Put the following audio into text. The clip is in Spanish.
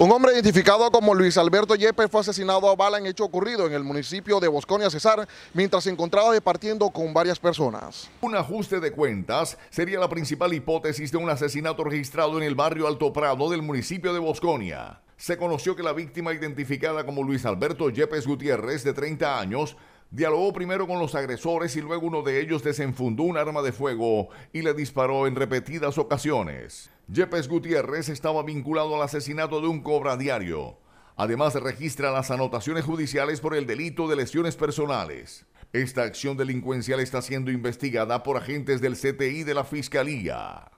Un hombre identificado como Luis Alberto Yepes fue asesinado a bala en hecho ocurrido en el municipio de Bosconia Cesar mientras se encontraba departiendo con varias personas. Un ajuste de cuentas sería la principal hipótesis de un asesinato registrado en el barrio Alto Prado del municipio de Bosconia. Se conoció que la víctima identificada como Luis Alberto Yepes Gutiérrez, de 30 años, dialogó primero con los agresores y luego uno de ellos desenfundó un arma de fuego y le disparó en repetidas ocasiones. Yepes Gutiérrez estaba vinculado al asesinato de un cobra diario. Además, registra las anotaciones judiciales por el delito de lesiones personales. Esta acción delincuencial está siendo investigada por agentes del CTI de la Fiscalía.